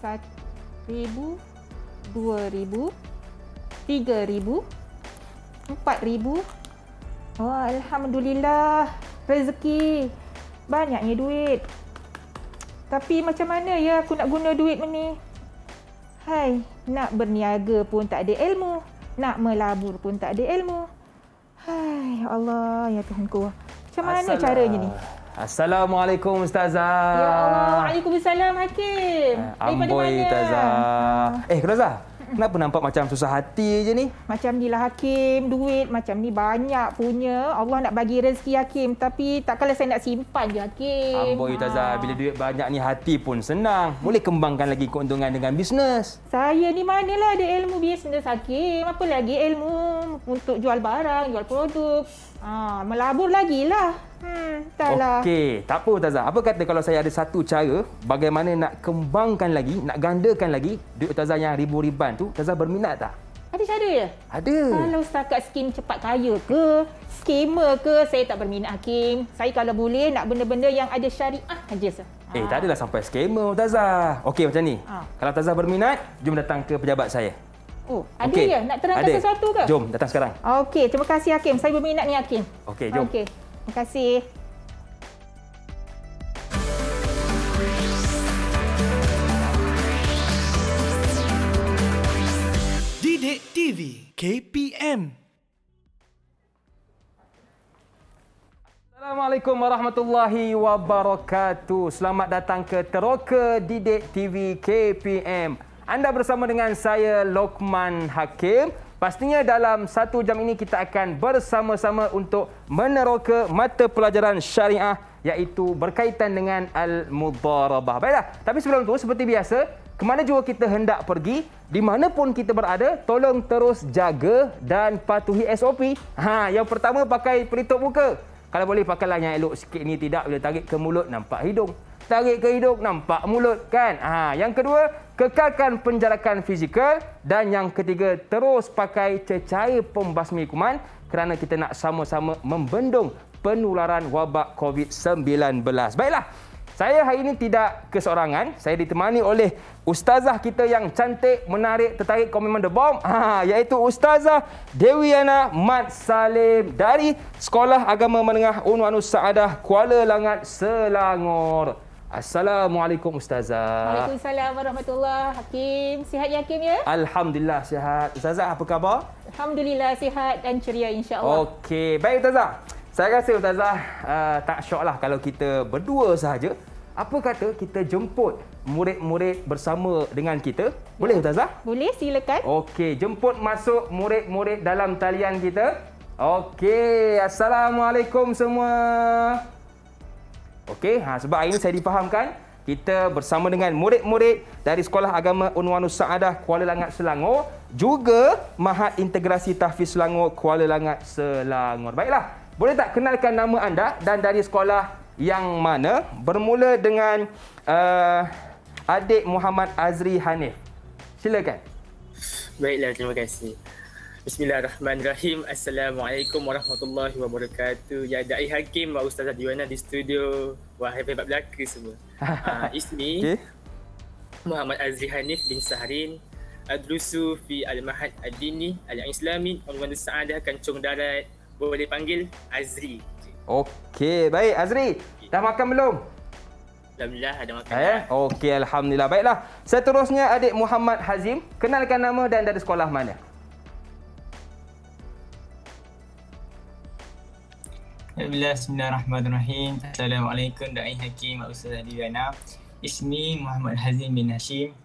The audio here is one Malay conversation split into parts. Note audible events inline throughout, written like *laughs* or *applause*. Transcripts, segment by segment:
1000 2000 3000 4000 Oh, Alhamdulillah Rezeki Banyaknya duit Tapi macam mana ya aku nak guna duit ni Hai Nak berniaga pun tak ada ilmu Nak melabur pun tak ada ilmu Hai ya Allah Ya Tuhan ku, Macam mana caranya ni Assalamualaikum Ustazah. Ya Allah. Waalaikumsalam Hakim. Eh, amboi Ustazah. Eh Ustazah. Kenapa nampak macam susah hati je ni? Macam ni lah Hakim. Duit macam ni banyak punya. Allah nak bagi rezeki Hakim. Tapi tak kalah saya nak simpan je Hakim. Amboi Ustazah. Ha. Bila duit banyak ni hati pun senang. Boleh kembangkan lagi keuntungan dengan bisnes. Saya ni manalah ada ilmu bisnes Hakim. Apa lagi ilmu untuk jual barang, jual produk. Ah, melabur lagi lah. Hmm, entahlah. Okey, tak apa Ustazah. Apa kata kalau saya ada satu cara bagaimana nak kembangkan lagi, nak gandakan lagi duit Ustazah yang ribu-riban tu, Ustazah berminat tak? Ada cara ya? Ada. Kalau setakat skim cepat kaya ke, skema ke, saya tak berminat Hakim. Saya kalau boleh nak benda-benda yang ada syariah aja sah. Eh, ha. tak adalah sampai skema Ustazah. Okey macam ni. Ha. Kalau Ustazah berminat, jom datang ke pejabat saya. Oh, ada okay. ya? Nak terangkan ada. sesuatu ke? Jom, datang sekarang. Okey, terima kasih Hakim. Saya berminat ni Hakim. Okey, jom. Okay, terima kasih. Didik TV KPM Assalamualaikum warahmatullahi wabarakatuh. Selamat datang ke Teroka Didik TV KPM. Anda bersama dengan saya, Lokman Hakim. Pastinya dalam satu jam ini kita akan bersama-sama untuk meneroka mata pelajaran syariah iaitu berkaitan dengan Al-Mudarabah. Baiklah, tapi sebelum itu seperti biasa, ke mana juga kita hendak pergi, di mana pun kita berada, tolong terus jaga dan patuhi SOP. Ha, yang pertama pakai pelitup muka. Kalau boleh pakailah yang elok sikit ni tidak bila tarik ke mulut nampak hidung tarik ke hidung, nampak mulut kan. Ha, yang kedua, kekalkan penjarakan fizikal. Dan yang ketiga, terus pakai cecair pembasmi kuman kerana kita nak sama-sama membendung penularan wabak COVID-19. Baiklah, saya hari ini tidak keseorangan. Saya ditemani oleh ustazah kita yang cantik, menarik, tertarik komitmen The Bomb. Ha, iaitu ustazah Dewiana Mat Salim dari Sekolah Agama Menengah Unwanus Saadah Kuala Langat, Selangor. Assalamualaikum Ustazah. Waalaikumsalam warahmatullahi Hakim. Sihat ya Hakim ya? Alhamdulillah sihat. Ustazah apa khabar? Alhamdulillah sihat dan ceria insya Allah. Okey. Baik Ustazah. Saya rasa Ustazah uh, tak syok lah kalau kita berdua sahaja. Apa kata kita jemput murid-murid bersama dengan kita? Boleh ya. Ustazah? Boleh silakan. Okey. Jemput masuk murid-murid dalam talian kita. Okey. Assalamualaikum semua. Okey, ha, sebab hari ini saya difahamkan kita bersama dengan murid-murid dari Sekolah Agama Unwanus Saadah Kuala Langat Selangor juga Mahat Integrasi Tahfiz Selangor Kuala Langat Selangor. Baiklah, boleh tak kenalkan nama anda dan dari sekolah yang mana? Bermula dengan uh, adik Muhammad Azri Hanif. Silakan. Baiklah, terima kasih. Bismillahirrahmanirrahim. Assalamualaikum warahmatullahi wabarakatuh. Ya Dai Hakim pak Ustazah Diwana di studio. Wah, hebat hebat belaka semua. Uh, *laughs* ismi okay. Muhammad Azri Hanif bin Sahrin, Adrusu fi Al-Mahad Ad-Dini Al-Islamin Al-Wanda ada Kancung Darat Boleh panggil Azri Okey, baik Azri okay. Dah makan belum? Alhamdulillah, ada makan eh? Okey, Alhamdulillah Baiklah, seterusnya adik Muhammad Hazim Kenalkan nama dan dari sekolah mana? Bismillahirrahmanirrahim. Assalamualaikum dan hakim Ustaz Hadi Rana. Ismi Muhammad Hazim bin Hashim.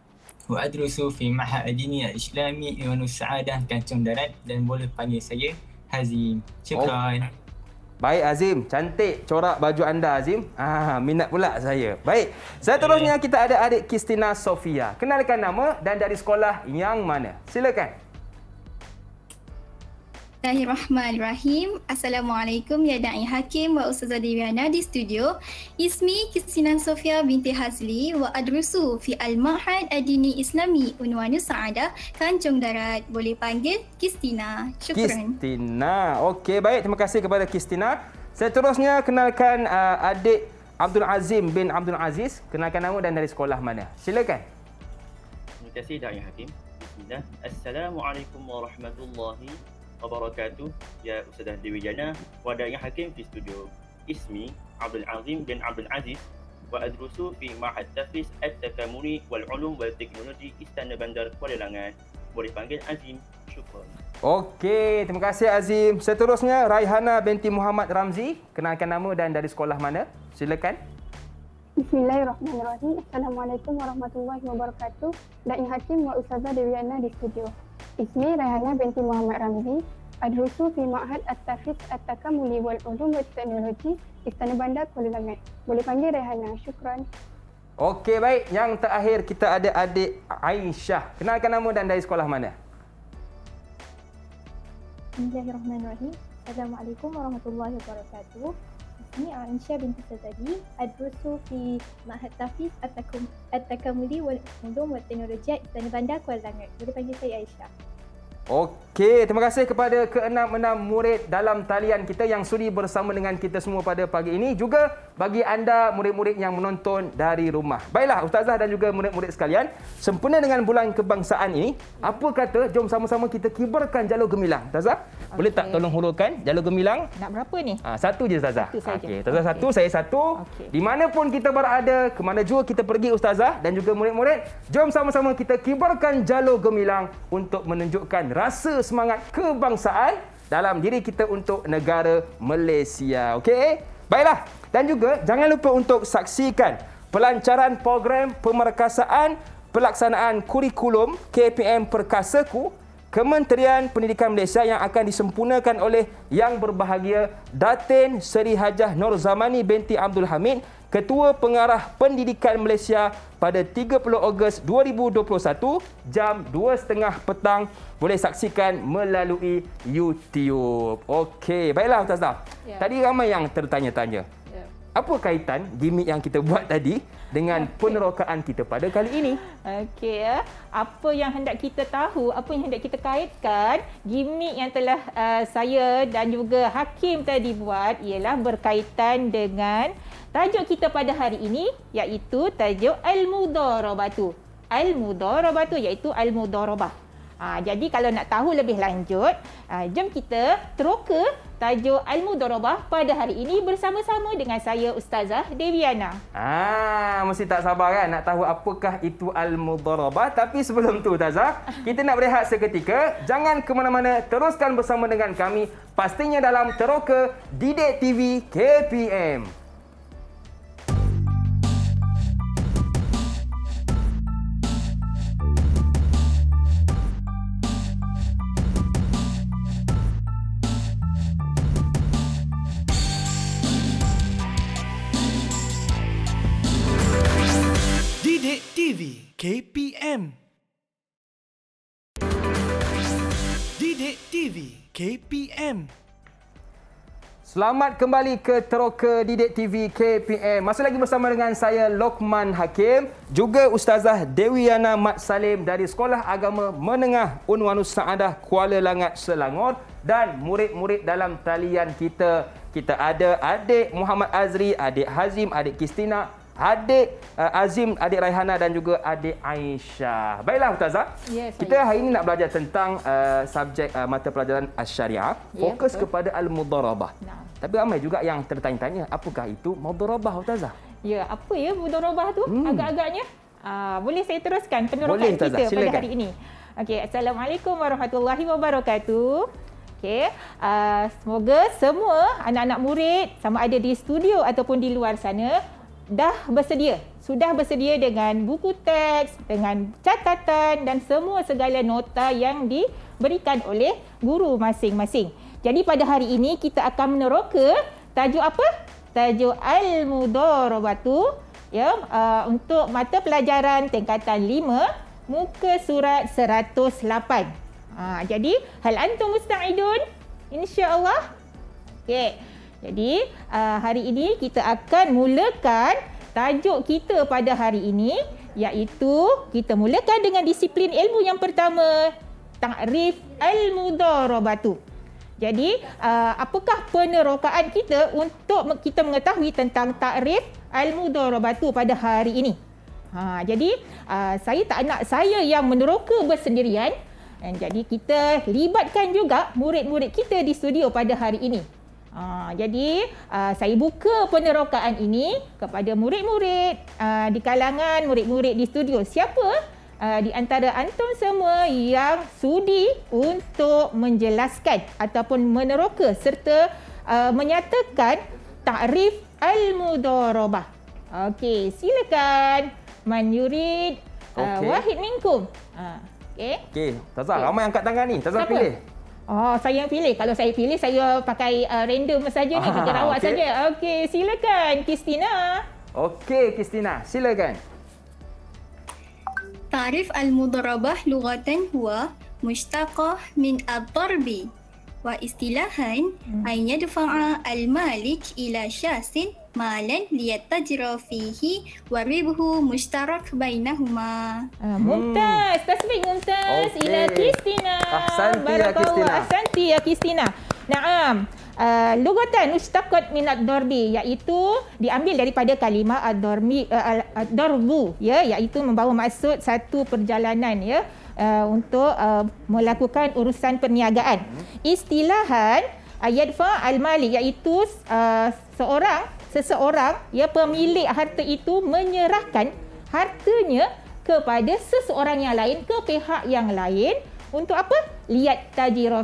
Wa adrusu fi mahadini al-islami Iwanus Sa'adah Kancung Darat dan boleh panggil saya Hazim. Syukran. Oh. Baik Azim, cantik corak baju anda Azim. Ah, minat pula saya. Baik, Saya terusnya kita ada adik Kristina Sofia. Kenalkan nama dan dari sekolah yang mana? Silakan. Bismillahirrahmanirrahim. Assalamualaikum ya da'i Hakim wa Ustazah Diviana di studio. Ismi Kisina Sofia binti Hazli wa adrusu fi al-Mahad adini Islami Unwanu Sa'adah Kanjung Darat. Boleh panggil Kistina. Syukran. Kistina. Okey, baik. Terima kasih kepada Kistina. Seterusnya, kenalkan uh, adik Abdul Azim bin Abdul Aziz. Kenalkan nama dan dari sekolah mana. Silakan. Terima kasih, Da'i Hakim. Assalamualaikum warahmatullahi wabarakatuh. Ya Ustazah Dewi Jana, wadahnya Hakim di studio. Ismi Abdul Azim bin Abdul Aziz wa adrusu fi Ma'had Tafis At-Takamuni wal Ulum wal Teknologi Istana Bandar Kuala Langat. Boleh panggil Azim. Syukur. Okey, terima kasih Azim. Seterusnya Raihana binti Muhammad Ramzi, kenalkan nama dan dari sekolah mana? Silakan. Bismillahirrahmanirrahim. Assalamualaikum warahmatullahi wabarakatuh. Dan Hakim wa Ustazah Dewiana di studio. Ismi Rehana binti Muhammad Ramzi, Adrusu fi Ma'had At-Tafiz At-Takamuli wal Ulum wa Teknologi Istana Bandar Kuala Langat. Boleh panggil Rehana. Syukran. Okey, baik. Yang terakhir kita ada adik Aisyah. Kenalkan nama dan dari sekolah mana? Bismillahirrahmanirrahim. Assalamualaikum warahmatullahi wabarakatuh ini Aisyah binti Sazali Adrusu fi Mahat Tafiz Atakamudi Wal Mudum Wat Teknologi dan Bandar Kuala Langat Boleh panggil saya Aisyah Okey, terima kasih kepada keenam-enam murid dalam talian kita yang sudi bersama dengan kita semua pada pagi ini. Juga bagi anda murid-murid yang menonton dari rumah. Baiklah, Ustazah dan juga murid-murid sekalian. Sempena dengan bulan kebangsaan ini, apa kata jom sama-sama kita kibarkan jalur gemilang. Ustazah, okay. boleh tak tolong hurulkan jalur gemilang? Nak berapa ni? Ha, satu je, Ustazah. Satu saja. Okay. Ustazah okay. satu, saya satu. Okay. Di mana pun kita berada, ke mana jua kita pergi, Ustazah dan juga murid-murid. Jom sama-sama kita kibarkan jalur gemilang untuk menunjukkan rasa semangat kebangsaan dalam diri kita untuk negara Malaysia. Okey? Baiklah. Dan juga jangan lupa untuk saksikan pelancaran program pemerkasaan pelaksanaan kurikulum KPM Perkasaku Kementerian Pendidikan Malaysia yang akan disempurnakan oleh Yang Berbahagia Datin Seri Hajah Nur Zamani binti Abdul Hamid Ketua Pengarah Pendidikan Malaysia pada 30 Ogos 2021 jam 2.30 petang boleh saksikan melalui YouTube. Okey, baiklah Ustazah. Ya. Tadi ramai yang tertanya-tanya apa kaitan gimmick yang kita buat tadi dengan okay. penerokaan kita pada kali ini? Okey ya. Apa yang hendak kita tahu, apa yang hendak kita kaitkan gimmick yang telah uh, saya dan juga Hakim tadi buat ialah berkaitan dengan tajuk kita pada hari ini iaitu tajuk al-mudarabatu. Al-mudarabatu iaitu al-mudarabah. Ha, jadi kalau nak tahu lebih lanjut, ha, jom kita teroka tajuk ilmu dorobah pada hari ini bersama-sama dengan saya Ustazah Deviana. Ah, mesti tak sabar kan nak tahu apakah itu ilmu dorobah. Tapi sebelum tu Ustazah, kita nak berehat seketika. Jangan ke mana-mana, teruskan bersama dengan kami pastinya dalam teroka Didik TV KPM. TV KPM Didik TV KPM Selamat kembali ke Teroka Didik TV KPM. Masih lagi bersama dengan saya Lokman Hakim juga Ustazah Dewiana Mat Salim dari Sekolah Agama Menengah Unwanus Saadah Kuala Langat Selangor dan murid-murid dalam talian kita. Kita ada adik Muhammad Azri, adik Hazim, adik Kristina, adik uh, Azim, adik Raihana dan juga adik Aisyah. Baiklah Ustazah. Yes, kita hari ini nak belajar tentang uh, subjek uh, mata pelajaran Asyariah. Ya, Fokus yeah, kepada Al-Mudarabah. Nah. Tapi ramai juga yang tertanya-tanya, apakah itu Mudarabah Ustazah? Ya, apa ya Mudarabah tu? Hmm. Agak-agaknya. Uh, boleh saya teruskan penerokan boleh, kita Silakan. pada hari ini? Okay, Assalamualaikum warahmatullahi wabarakatuh. Okay. Uh, ah, semoga semua anak-anak murid sama ada di studio ataupun di luar sana dah bersedia sudah bersedia dengan buku teks dengan catatan dan semua segala nota yang diberikan oleh guru masing-masing. Jadi pada hari ini kita akan meneroka tajuk apa? Tajuk al mudharabatu ya uh, untuk mata pelajaran tingkatan 5 muka surat 108. Uh, ah, jadi hal antum musta'idun insya-Allah. Okey. Jadi uh, hari ini kita akan mulakan tajuk kita pada hari ini iaitu kita mulakan dengan disiplin ilmu yang pertama takrif al-mudarabatu. Jadi uh, apakah penerokaan kita untuk kita mengetahui tentang takrif al-mudarabatu pada hari ini? Ha jadi uh, saya tak nak saya yang meneroka bersendirian dan jadi kita libatkan juga murid-murid kita di studio pada hari ini. Ha, jadi uh, saya buka penerokaan ini kepada murid-murid uh, di kalangan murid-murid di studio. Siapa uh, di antara antum semua yang sudi untuk menjelaskan ataupun meneroka serta uh, menyatakan takrif al-mudharabah? Okey, silakan man yurid uh, okay. wahid minkum. Uh, Okey. Okey, Tazah okay. ramai angkat tangan ni. Tazah pilih. Oh, saya yang pilih. Kalau saya pilih, saya pakai uh, random saja ni. Kita ah, rawat okay. saja. Okey, silakan Kristina. Okey, Kristina. Silakan. Tarif al-mudarabah lugatan huwa mushtaqah min ad-darbi wa istilahan hmm. ayyadfa'a al-malik ila syasin malan liyatajra fihi wa ribhu mushtarak bainahuma. Ah, Mumtaz, hmm. tasbih Mumtaz ila Kristina. Ahsanti ya Kristina. Ahsanti ya Kristina. Naam. Uh, lugatan ustaqat minat ad-darbi iaitu diambil daripada kalimah ad-darbi eh, ad-darbu ya iaitu membawa maksud satu perjalanan ya uh, untuk uh, melakukan urusan perniagaan. Hmm. Istilahan ayat fa al-mali iaitu uh, seorang seseorang ya pemilik harta itu menyerahkan hartanya kepada seseorang yang lain ke pihak yang lain untuk apa liat tajira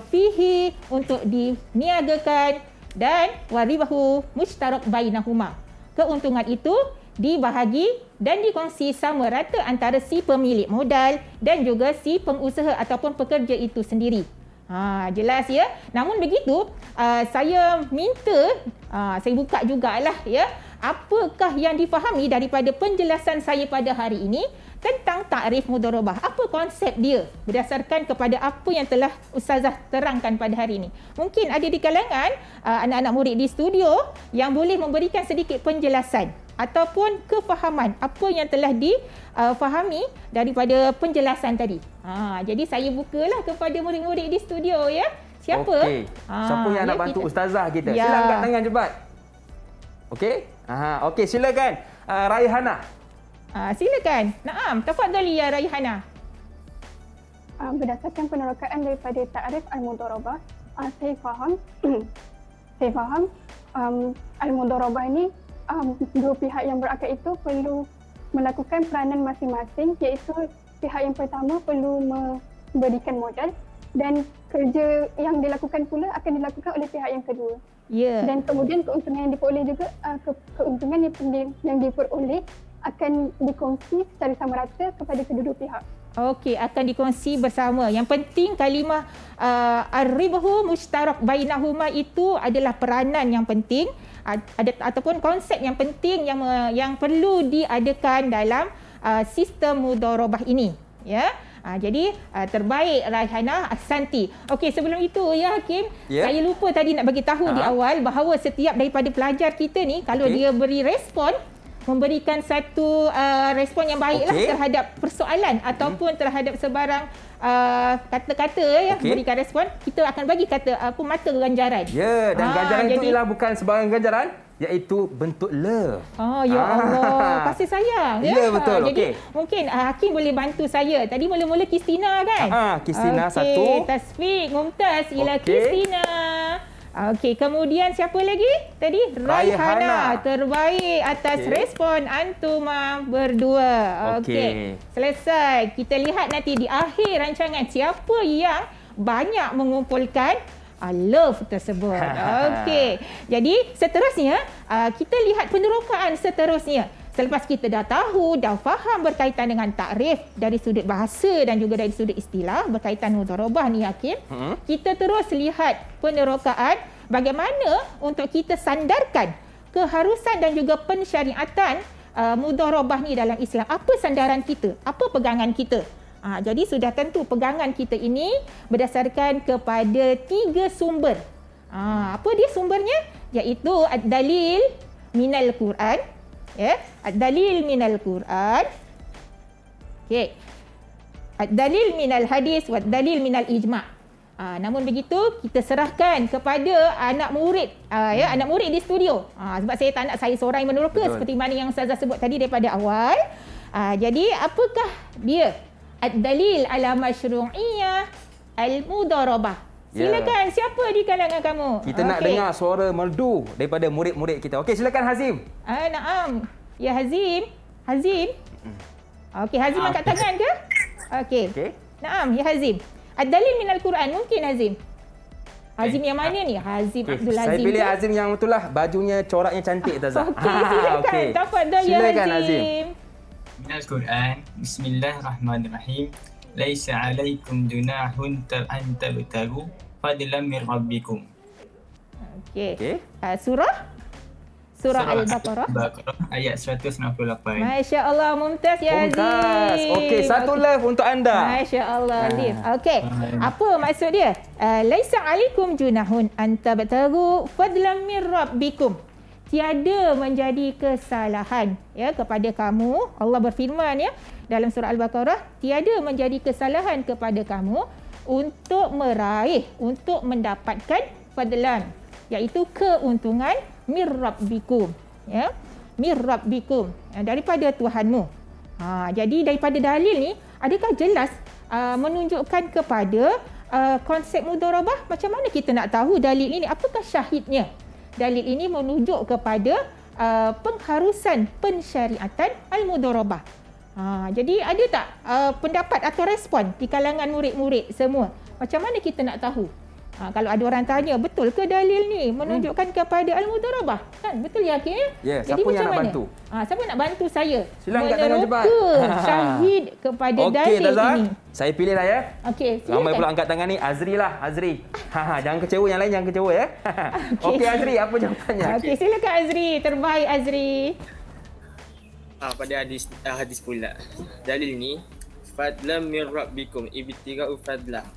untuk diniagakan dan waribahu mustarak bainahuma keuntungan itu dibahagi dan dikongsi sama rata antara si pemilik modal dan juga si pengusaha ataupun pekerja itu sendiri Ha, jelas ya. Namun begitu, uh, saya minta, uh, saya buka juga lah ya. Apakah yang difahami daripada penjelasan saya pada hari ini tentang takrif mudharabah? Apa konsep dia berdasarkan kepada apa yang telah ustazah terangkan pada hari ini? Mungkin ada di kalangan uh, anak-anak uh, murid di studio yang boleh memberikan sedikit penjelasan ataupun kefahaman apa yang telah difahami uh, daripada penjelasan tadi. Ha, jadi saya bukalah kepada murid-murid di studio ya. Siapa? Okay. Ha, Siapa yang ya, nak bantu kita... ustazah kita? Ya. Sila angkat tangan cepat. Okey? Ha, okey silakan. Uh, Raihana. Ha, silakan. Naam, tafadhali ya Raihana. Ah, berdasarkan penerokaan daripada Ta'rif Al-Mudarabah, ah, saya faham *clears throat* saya faham um, Al-Mudarabah ini um, dua pihak yang berakad itu perlu melakukan peranan masing-masing iaitu pihak yang pertama perlu memberikan modal dan kerja yang dilakukan pula akan dilakukan oleh pihak yang kedua. Ya. Yeah. Dan kemudian keuntungan yang diperoleh juga uh, ke- keuntungan yang di- yang diperoleh akan dikongsi secara sama rata kepada kedua-dua pihak. Okey, akan dikongsi bersama. Yang penting kalimah uh, ar-ribhu mushtarak bainahuma itu adalah peranan yang penting ada ataupun konsep yang penting yang yang perlu diadakan dalam uh, sistem mudharabah ini ya uh, jadi uh, terbaik Raihana Asanti okey sebelum itu ya Hakim yeah. saya lupa tadi nak bagi tahu uh-huh. di awal bahawa setiap daripada pelajar kita ni kalau okay. dia beri respon memberikan satu uh, respon yang baiklah okay. terhadap persoalan hmm. ataupun terhadap sebarang uh, kata-kata ya okay. berikan respon kita akan bagi kata uh, apa mata ganjaran. Ya yeah, dan ah, ganjaran jadi... itu ialah bukan sebarang ganjaran iaitu bentuk love. Oh ya ah. Allah, kasih sayang. Ya, ya betul. Ha, jadi mungkin uh, Hakim boleh bantu saya. Tadi mula-mula Kristina kan? Ha, Kristina okay. satu. Tasfik, Mumtaz ialah Kristina. Kristina. Okey, kemudian siapa lagi? Tadi Raihana terbaik atas okay. respon antuma berdua. Okey. Okay. Selesai. Kita lihat nanti di akhir rancangan siapa yang banyak mengumpulkan uh, love tersebut. *laughs* Okey. Jadi seterusnya uh, kita lihat penerokaan seterusnya. Selepas kita dah tahu, dah faham berkaitan dengan takrif dari sudut bahasa dan juga dari sudut istilah berkaitan mudorobah ni Hakim, hmm? kita terus lihat penerokaan bagaimana untuk kita sandarkan keharusan dan juga pensyariatan uh, mudorobah ni dalam Islam. Apa sandaran kita? Apa pegangan kita? Ha, jadi sudah tentu pegangan kita ini berdasarkan kepada tiga sumber. Ha, apa dia sumbernya? Iaitu dalil minal Quran, eh ya? dalil minal quran okey dalil minal hadis wa dalil minal ijma ha, namun begitu kita serahkan kepada anak murid ha, ya hmm. anak murid di studio ha, sebab saya tak nak saya seorang yang meneroka seperti mana yang saya sebut tadi daripada awal ha, jadi apakah dia ad dalil ala masyru'iyah al mudarabah Ya. Silakan, yeah. siapa di kalangan kamu? Kita okay. nak dengar suara merdu daripada murid-murid kita. Okey, silakan Hazim. Ah, Naam. Ya Hazim. Hazim. Hmm. Okey, Hazim angkat ah. tangan ke? Okey. Okey. Naam, ya Hazim. Ad-dalil min quran mungkin Hazim. Eh, Hazim yang mana ah. ni? Hazim okay. Abdul Hazim. Saya pilih Hazim yang betul lah. Bajunya, coraknya cantik tu Zah. *laughs* Okey, ah, silakan. Okay. Tafadhal ya Hazim. Silakan Hazim. al-Quran. Bismillahirrahmanirrahim laisa alaikum ah, ah. ah, ya. junahun an tabtagu fadlan min rabbikum. Okey. Okay. Uh, surah Surah, surah Al-Baqarah ayat 198. Masya-Allah Mumtaz ya Aziz. Okey, satu okay. live untuk anda. Masya-Allah Alif. Ah. Okey. Ah. Apa maksud dia? Uh, laisa alaikum junahun an tabtagu fadlan min rabbikum tiada menjadi kesalahan ya kepada kamu Allah berfirman ya dalam surah al-baqarah tiada menjadi kesalahan kepada kamu untuk meraih untuk mendapatkan fadlan iaitu keuntungan mir rabbikum ya mir rabbikum ya, daripada tuhanmu ha jadi daripada dalil ni adakah jelas uh, menunjukkan kepada uh, konsep mudharabah macam mana kita nak tahu dalil ini apakah syahidnya dalil ini menunjuk kepada uh, pengharusan pensyariatan al-mudharabah. Ha, jadi ada tak uh, pendapat atau respon di kalangan murid-murid semua? Macam mana kita nak tahu Ha, kalau ada orang tanya, betul ke dalil ni menunjukkan hmm. kepada Al-Mudarabah? Kan? Betul yakin? Ya, yeah. Ya, siapa macam yang mana? nak bantu? Ha, siapa nak bantu saya? Sila angkat tangan cepat. Meneroka *laughs* syahid kepada okay, dalil Tazah. ini. Saya pilih lah ya. Okey, silakan. Ramai pula angkat tangan ni. Azri lah, Azri. *laughs* Ha, ha, jangan kecewa yang lain, jangan kecewa ya. *laughs* Okey, okay, Azri, apa jawapannya? Okey, okay, silakan Azri. Terbaik, Azri. Ha, pada hadis, hadis pula. Dalil ni, Fadlam mir Rabbikum ibtiga'u fadlah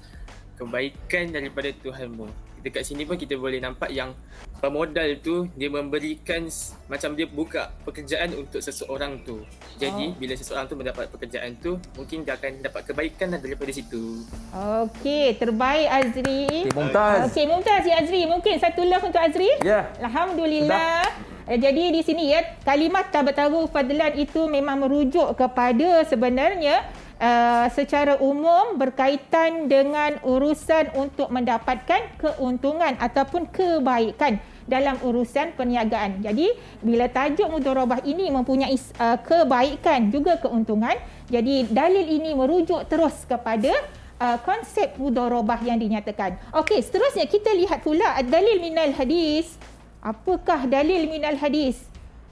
kebaikan daripada Tuhanmu. Dekat sini pun kita boleh nampak yang pemodal tu dia memberikan macam dia buka pekerjaan untuk seseorang tu. Jadi oh. bila seseorang tu mendapat pekerjaan tu, mungkin dia akan dapat kebaikan lah daripada situ. Okey, terbaik Azri. Okey, Mumtaz. Okey, Mumtaz, si ya, Azri. Mungkin satu love untuk Azri. Ya. Yeah. Alhamdulillah. Sudah. Eh, jadi di sini ya kalimat tabataru fadlan itu memang merujuk kepada sebenarnya Uh, secara umum berkaitan dengan urusan untuk mendapatkan keuntungan ataupun kebaikan dalam urusan perniagaan. Jadi bila tajuk mudharabah ini mempunyai uh, kebaikan juga keuntungan, jadi dalil ini merujuk terus kepada uh, konsep mudharabah yang dinyatakan. Okey, seterusnya kita lihat pula dalil minal hadis. Apakah dalil minal hadis?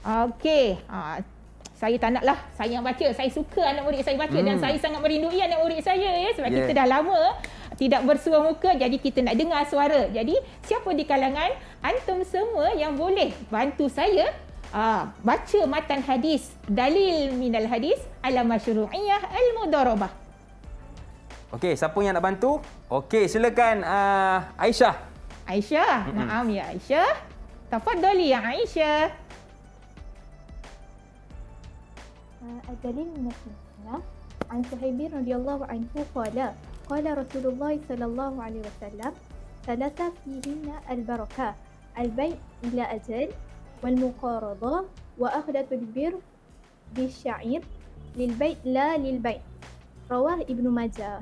Okey, uh, saya tak naklah saya baca saya suka anak murid saya baca hmm. dan saya sangat merindui anak murid saya ya sebab yeah. kita dah lama tidak bersua muka jadi kita nak dengar suara jadi siapa di kalangan antum semua yang boleh bantu saya Ah, baca matan hadis dalil minal hadis ala masyru'iyah al mudarabah. Okey, siapa yang nak bantu? Okey, silakan uh, Aisyah. Aisyah, mm-hmm. naam ya Aisyah. Tafadhali ya Aisyah. الدليل من السنة عن صهيب رضي الله عنه قال قال رسول الله صلى الله عليه وسلم ثلاثة فيهن البركة البيع إلى أجل والمقارضة وأخذة البر بالشعير للبيع لا للبيع رواه ابن ماجه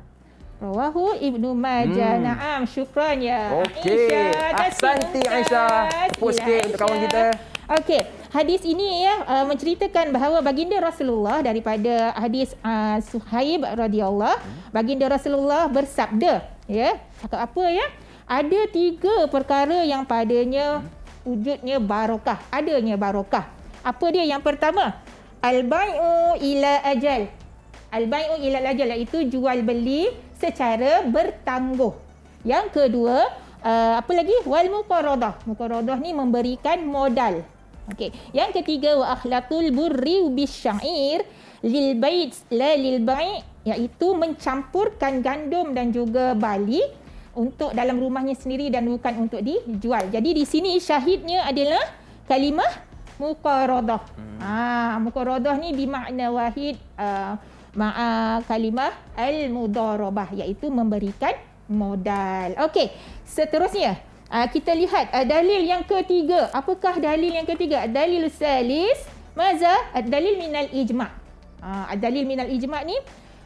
رواه ابن ماجه hmm. نعم شكرا يا okay. عائشة أحسنتي عائشة فوزكي kita. Okay hadis ini ya uh, menceritakan bahawa baginda Rasulullah daripada hadis uh, Suhaib radhiyallahu hmm. baginda Rasulullah bersabda ya cakap apa ya ada tiga perkara yang padanya hmm. wujudnya barakah adanya barakah apa dia yang pertama al-bai'u ila ajal al-bai'u ila ajal iaitu jual beli secara bertangguh yang kedua Uh, apa lagi? Wal muqaradah. Muqaradah ni memberikan modal. Okey. Yang ketiga wa akhlatul burri bisyair lil bait la lil bait iaitu mencampurkan gandum dan juga bali untuk dalam rumahnya sendiri dan bukan untuk dijual. Jadi di sini syahidnya adalah kalimah muqaradah. Hmm. Ah, ha, muqaradah ni bermakna wahid uh, ma'a kalimah al-mudarabah iaitu memberikan modal. Okey, seterusnya Uh, kita lihat uh, dalil yang ketiga. Apakah dalil yang ketiga? Dalil salis. Maza? Uh, dalil minal ijma' uh, Dalil minal ijma' ni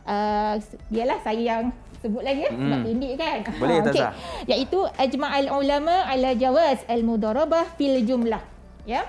uh, biarlah saya yang sebut lagi ya. Hmm. Sebab pendek kan? *laughs* Boleh Tazah. Okay. Iaitu ajma'al ulama ala jawaz al-mudarabah fil jumlah. Ya. Yeah?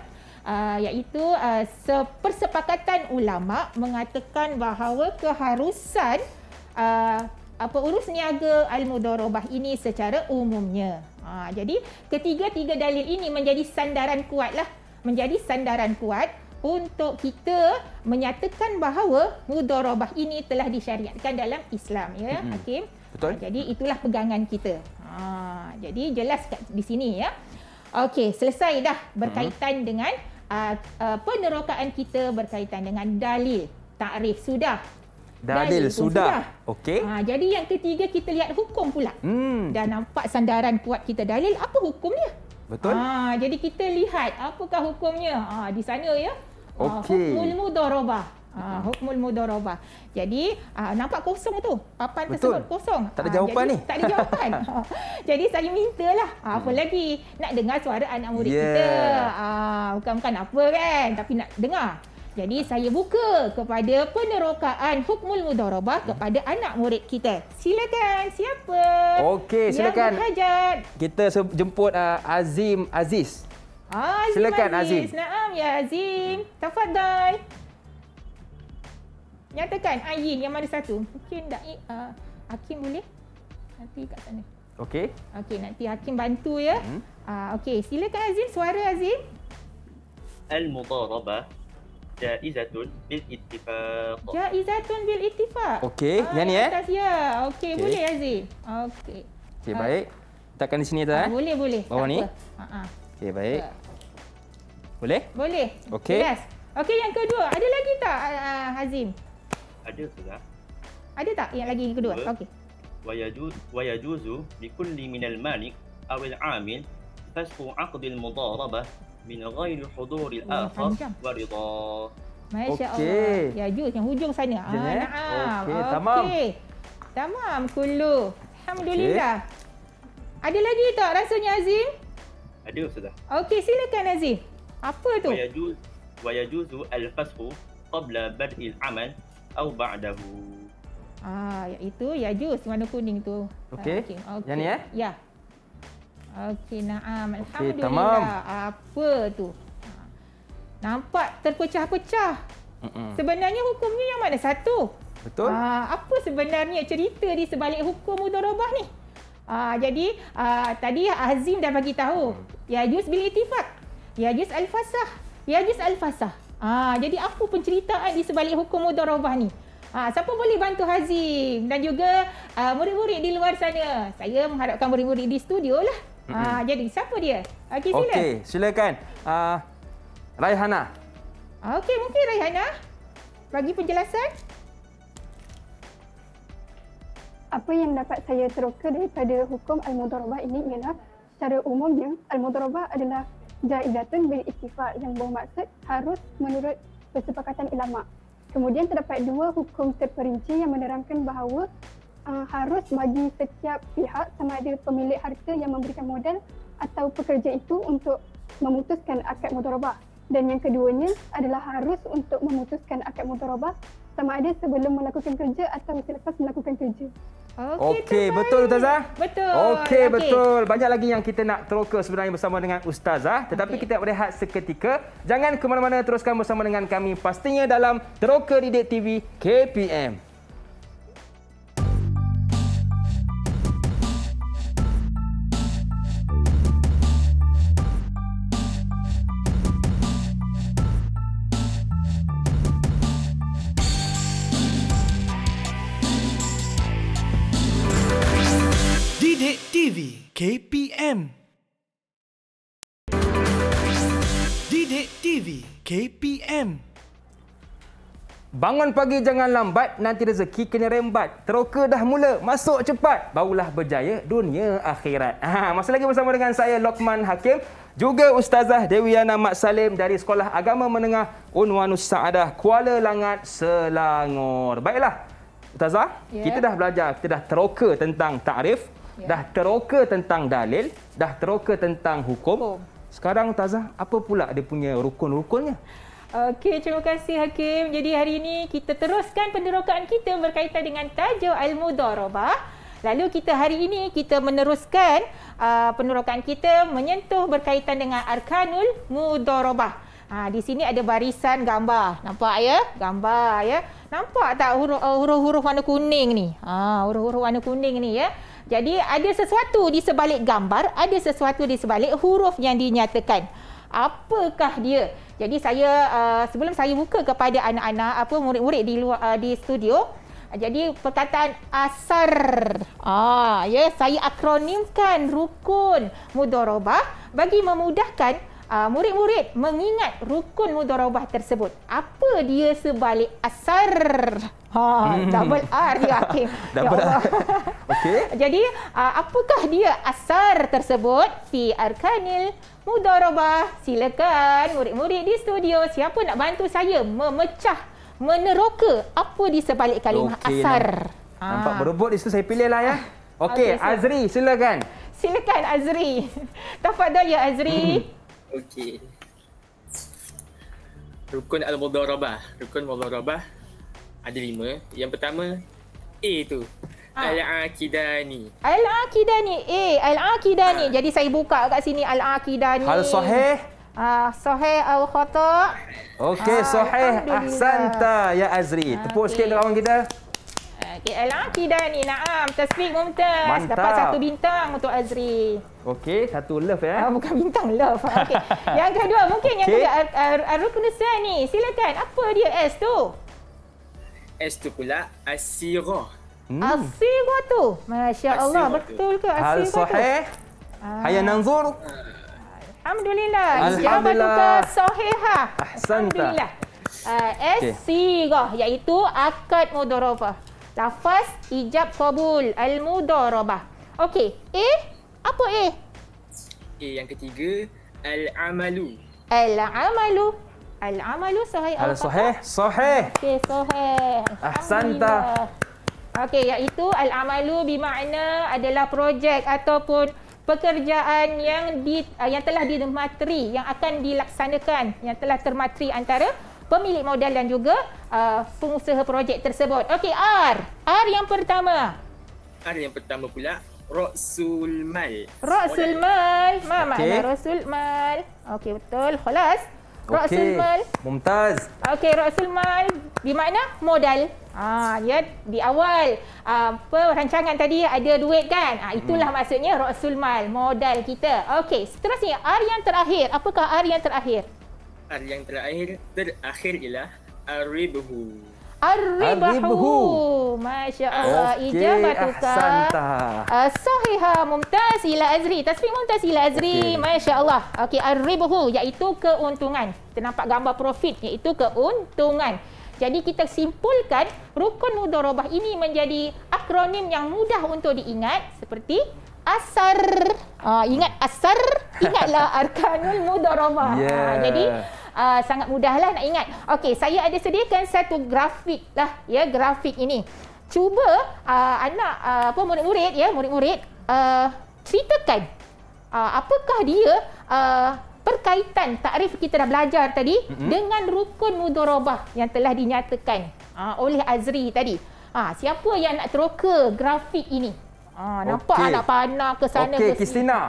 Uh, iaitu uh, sepersepakatan ulama mengatakan bahawa keharusan uh, apa urus niaga al-mudarabah ini secara umumnya. Ha, jadi ketiga-tiga dalil ini menjadi sandaran kuatlah. Menjadi sandaran kuat untuk kita menyatakan bahawa mudorobah ini telah disyariatkan dalam Islam ya mm-hmm. hakim. Betul. Ha, jadi itulah pegangan kita. Ha jadi jelas kat di sini ya. Okey, selesai dah berkaitan mm-hmm. dengan uh, uh, penerokaan kita berkaitan dengan dalil takrif sudah. Dalil, dalil sudah. sudah. Okey. Ha, jadi yang ketiga kita lihat hukum pula. Hmm. Dah nampak sandaran kuat kita dalil apa hukumnya? Betul. Ha, jadi kita lihat apakah hukumnya? Ha, di sana ya. Ha, Okey. Ha, hukmul mudharabah. Ha, hukmul mudharabah. Jadi ha, nampak kosong tu. Papan Betul. tersebut kosong. Tak ada ha, jawapan ha, ni. Tak ada jawapan. *laughs* ha, jadi saya mintalah. Ha, apa hmm. lagi? Nak dengar suara anak murid yeah. kita. Ha, bukan bukan apa kan, tapi nak dengar. Jadi saya buka kepada penerokaan hukmul mudharabah hmm. kepada anak murid kita. Silakan, siapa? Okey, silakan. Yang berhajat. Kita jemput uh, Azim Aziz. Ah, Azim silakan Azim. Aziz. Naam ya Azim. Tafadhal. Nyatakan Ayin yang mana satu? Mungkin tak eh, uh, Hakim boleh? Nanti kat sana. Okey. Okey, nanti Hakim bantu ya. Hmm. Uh, Okey, silakan Azim suara Azim. Al-mudharabah Jaizatun bil ittifaq. Jaizatun bil ittifaq. Okey, oh, yang ni eh. Atas ya. Okey, okay. boleh Aziz. Okey. Okey, uh. baik. Letakkan di sini tu ah, eh. Boleh, boleh. Bawah ni. Uh-huh. Okey, baik. Uh. Boleh? Boleh. Okey. Yes. Okey, yang kedua. Ada lagi tak uh, Azim? Ada sudah. Ada tak yang lagi yang kedua? Okey. Wayaju yajuzu wa yajuzu bi kulli min al-malik aw al-amil fasqu 'aqd mudarabah min ghairi hudur al-akhar wa ridha. Masya okay. Ya Juz yang hujung sana. Ha, Okey, okay. tamam. Okey. Tamam kullu. Alhamdulillah. Ada lagi tak rasanya Azim? Ada sudah. Okey, silakan Azim. Apa tu? Ya juz, wa juz al-fasqu qabla bad'il amal aw ba'dahu. Ah, iaitu ya, juz warna kuning tu. Okey. Ah, okay. Okay. Yang ni eh? Ya. Okey, Naam. Alhamdulillah. Okay, apa tu? Nampak terpecah-pecah. Sebenarnya hukumnya yang mana satu? Betul. Aa, ah, apa sebenarnya cerita di sebalik hukum mudharabah ni? Aa, ah, jadi aa, ah, tadi Azim dah bagi tahu mm. ya juz bil ittifaq, ya juz al fasah, ya juz al fasah. Aa, jadi apa penceritaan di sebalik hukum mudharabah ni? Aa, siapa boleh bantu Azim dan juga aa, murid-murid di luar sana? Saya mengharapkan murid-murid di studio lah. Mm jadi siapa dia? Okey sila. Okey, silakan. Uh, Raihana. Okey, mungkin Raihana bagi penjelasan. Apa yang dapat saya teroka daripada hukum al-mudharabah ini ialah secara umumnya al-mudharabah adalah jaizatun bil ittifaq yang bermaksud harus menurut kesepakatan ulama. Kemudian terdapat dua hukum terperinci yang menerangkan bahawa uh, harus bagi setiap pihak sama ada pemilik harta yang memberikan modal atau pekerja itu untuk memutuskan akad mudharabah dan yang keduanya adalah harus untuk memutuskan akad mudharabah sama ada sebelum melakukan kerja atau selepas melakukan kerja. Okey, okay, betul Ustazah? Betul. Okey, okay. betul. Banyak lagi yang kita nak teroka sebenarnya bersama dengan Ustazah. Tetapi okay. kita nak berehat seketika. Jangan ke mana-mana teruskan bersama dengan kami. Pastinya dalam Teroka Didik TV KPM. TV KPM Didik TV KPM Bangun pagi jangan lambat, nanti rezeki kena rembat. Teroka dah mula, masuk cepat. Barulah berjaya dunia akhirat. *laughs* Ha, masih lagi bersama dengan saya, Lokman Hakim. Juga Ustazah Dewiana Mat Salim dari Sekolah Agama Menengah Unwanus Saadah, Kuala Langat, Selangor. Baiklah, Ustazah, yeah. kita dah belajar, kita dah teroka tentang takrif ya. dah teroka tentang dalil, dah teroka tentang hukum. Oh. Sekarang Tazah, apa pula dia punya rukun-rukunnya? Okey, terima kasih Hakim. Jadi hari ini kita teruskan penderokaan kita berkaitan dengan tajuk ilmu darabah. Lalu kita hari ini kita meneruskan uh, penerokaan kita menyentuh berkaitan dengan arkanul mudarabah. Ha, di sini ada barisan gambar. Nampak ya? Gambar ya. Nampak tak huruf-huruf uh, warna kuning ni? Ha, huruf-huruf warna kuning ni ya. Jadi ada sesuatu di sebalik gambar, ada sesuatu di sebalik huruf yang dinyatakan. Apakah dia? Jadi saya uh, sebelum saya buka kepada anak-anak apa murid-murid di luar uh, di studio jadi perkataan asar. Ah, ya yeah, saya akronimkan rukun mudharabah bagi memudahkan uh, murid-murid mengingat rukun mudharabah tersebut. Apa dia sebalik asar? Ha, hmm. double R *laughs* ya Hakim. double R. *laughs* Okey. *laughs* Jadi, uh, apakah dia asar tersebut? Fi Arkanil Mudarabah. Silakan murid-murid di studio. Siapa nak bantu saya memecah, meneroka apa di sebalik kalimah okay, asar? Nah. Nampak ha. berebut di situ saya pilih lah ya. Okey, okay, Azri silakan. Silakan Azri. Tafadhal ya Azri. Okey. Rukun Al-Mudarabah. Rukun Mudarabah ada lima. Yang pertama A tu. Ha. Al-Aqidani. Al-Aqidani. A. Al-Aqidani. Ha. Jadi saya buka kat sini Al-Aqidani. Hal sahih? Ah, sahih atau khata'? Okey, ah, sahih. Ahsanta ya Azri. Tepuk okay. sikit kawan kita. Okay, Al-Aqidani. aqidah Naam. Tasfiq mumtaz. Dapat satu bintang untuk Azri. Okey, satu love ya. Ah, bukan bintang love. Okay. yang kedua, mungkin okay. yang kedua. Ar- Ar- Ar- Ar- Ar- Ar- Ar- Ar- Silakan. Apa dia S tu? S tu pula Asirah. Hmm. Asirah tu. Masya Allah. betul ke Asirah tu? Al-Sahih. Ah. Hayat Nanzur. Alhamdulillah. Alhamdulillah. Jawab tu ke Sahihah. Ha? Ahsanta. Alhamdulillah. Uh, Asirah okay. iaitu akad mudarabah. Lafaz ijab kabul. Al-mudarabah. Okey. Eh, Apa eh? A yang ketiga. Al-amalu. Al-amalu. Al-amalu sahih al sahih Sahih. Okey, sahih. Ahsanta. Okey, iaitu al-amalu bermakna adalah projek ataupun pekerjaan yang di eh, yang telah dimateri yang akan dilaksanakan yang telah termatri antara pemilik modal dan juga uh, pengusaha projek tersebut. Okey, R. R yang pertama. R yang pertama pula Rasul Mal. Rasul Mal. Mama okay. Rasul Mal. Okey, betul. Khalas. Roksul okay. Mal. Mumtaz. Okey, Roksul Mal di mana? Modal. Ah, ya di awal apa ah, rancangan tadi ada duit kan? Ah, itulah hmm. maksudnya Roksul Mal, modal kita. Okey, seterusnya R yang terakhir. Apakah R yang terakhir? R yang terakhir terakhir ialah Arribuhu. Ar-ribahu. Masya Allah. Okay, Ijabatuka. Ah, Sahiha Mumtaz ila Azri. Tasfiq Mumtaz ila Azri. Okay. Masya Allah. Okay, Ar-ribahu iaitu keuntungan. Kita nampak gambar profit iaitu keuntungan. Jadi kita simpulkan rukun mudorobah ini menjadi akronim yang mudah untuk diingat seperti asar. Ah, ingat asar, ingatlah *laughs* arkanul mudorobah. Yeah. Ah, ya. jadi uh, sangat mudahlah nak ingat. Okey, saya ada sediakan satu grafik lah ya grafik ini. Cuba uh, anak uh, apa murid-murid ya murid-murid uh, ceritakan uh, apakah dia uh, perkaitan takrif kita dah belajar tadi mm-hmm. dengan rukun mudharabah yang telah dinyatakan uh, oleh Azri tadi. Uh, siapa yang nak teroka grafik ini? Ah, nampak okay. anak panah ke sana okay, ke sini. Okey, Kristina.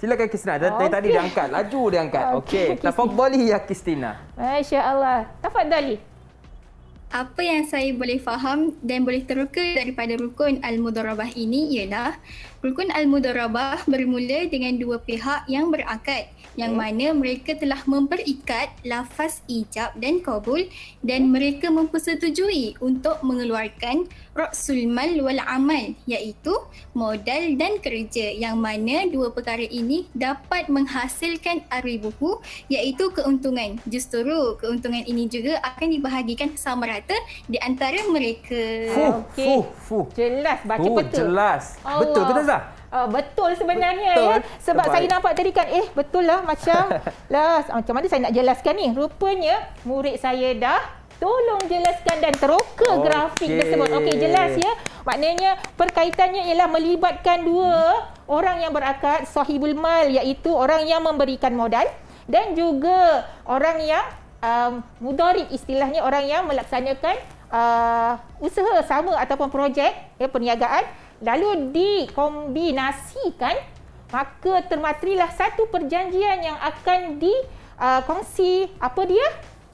Silakan Kristina. Dari okay. tadi dia angkat. Laju dia angkat. Okey. Okay. Tafak boleh ya Kristina. Masya Allah. Tafak Dali. Apa yang saya boleh faham dan boleh teruka daripada Rukun Al-Mudarabah ini ialah Rukun Al-Mudarabah bermula dengan dua pihak yang berakad yang hmm. mana mereka telah memperikat lafaz ijab dan kabul dan hmm. mereka mempersetujui untuk mengeluarkan raksul mal wal amal iaitu modal dan kerja yang mana dua perkara ini dapat menghasilkan aribuhu iaitu keuntungan. Justeru keuntungan ini juga akan dibahagikan sama rata di antara mereka. Fuh, okay. fuh, fuh. Jelas baca fuh, betul. Jelas. Allah. Betul ke Zah? uh, betul sebenarnya ya. betul. ya sebab Terbaik. saya nampak tadi kan eh betul lah macam lah *laughs* macam mana saya nak jelaskan ni rupanya murid saya dah tolong jelaskan dan teroka okay. grafik tersebut okey jelas ya maknanya perkaitannya ialah melibatkan dua hmm. orang yang berakad sahibul mal iaitu orang yang memberikan modal dan juga orang yang um, mudarik istilahnya orang yang melaksanakan uh, usaha sama ataupun projek ya, perniagaan lalu dikombinasikan maka termatrilah satu perjanjian yang akan dikongsi uh, apa dia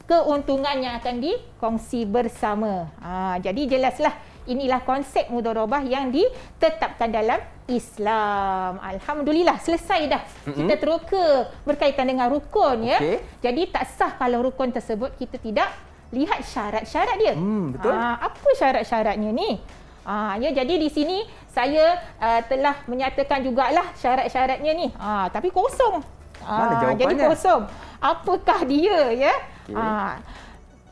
keuntungan yang akan dikongsi bersama. Ha, jadi jelaslah inilah konsep mudharabah yang ditetapkan dalam Islam. Alhamdulillah selesai dah. Mm-hmm. Kita teroka berkaitan dengan rukun okay. ya. Jadi tak sah kalau rukun tersebut kita tidak lihat syarat-syarat dia. Hmm betul. Ha, apa syarat-syaratnya ni? Ha, ya, jadi di sini saya uh, telah menyatakan jugalah syarat-syaratnya ni. Ha, tapi kosong. Ha, Mana jawapannya? Jadi kosong. Apakah dia ya? Okay. Ha,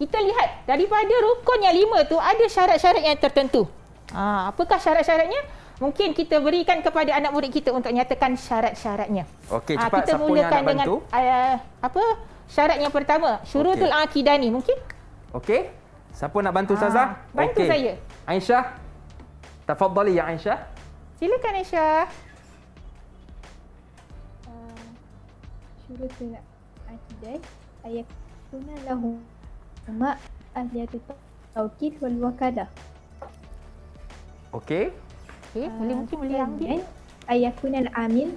kita lihat daripada rukun yang lima tu ada syarat-syarat yang tertentu. Ha, apakah syarat-syaratnya? Mungkin kita berikan kepada anak murid kita untuk nyatakan syarat-syaratnya. Okey, ha, cepat. Ha, kita Siapa mulakan yang nak bantu? dengan uh, apa? Syarat yang pertama, syurutul okay. akidah ni mungkin? Okey. Siapa nak bantu Saza? Ha, bantu okay. saya. Aisyah, Tafadhali ya Aisyah. Silakan Aisyah. Uh, Syuratul Akidah ayat kuna lahu ma ahliyatu tawkid wal wakadah. Okay. Okey, uh, boleh mungkin boleh ambil. Ayakun Okay, amil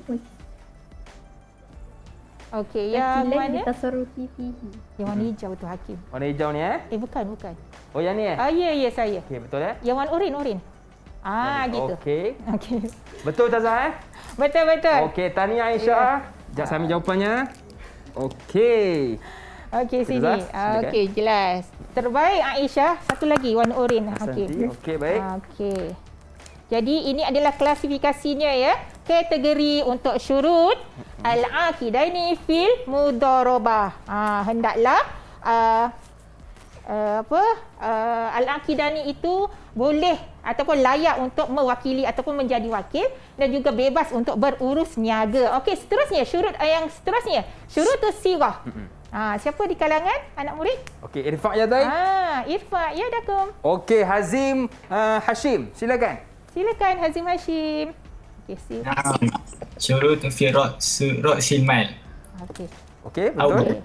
Okey, yang mana? Kita suruh fihi. Yang warna hijau tu hakim. Warna hijau ni eh? Eh bukan, bukan. Oh yang ni eh? Ah ya, yeah, ya yeah, Okay, Okey, betul eh? Yang warna oren, oren. Ah, ah gitu. Okey. Okey. Betul Taza eh? Betul betul. Okey, tanya Aisyah. Yeah. Jap sami jawapannya. Okey. Okey sini. Okey jelas. Terbaik Aisyah. Satu lagi warna oren. Okey. Okey baik. Ah, okey. Jadi ini adalah klasifikasinya ya. Kategori untuk syurut al-aqidaini fil mudharabah. Ah hendaklah uh, uh, apa uh, al-aqidani itu boleh ataupun layak untuk mewakili ataupun menjadi wakil dan juga bebas untuk berurus niaga. Okey, seterusnya syurut eh, yang seterusnya, syurut tu siwah. Ha, siapa di kalangan anak murid? Okey, Irfa ya dai. Ha, Irfa, ya dakum. Okey, Hazim uh, Hashim, silakan. Silakan Hazim Hashim. Okey, siwah. Syurut firat syurut silmal. Okey. Okey, betul.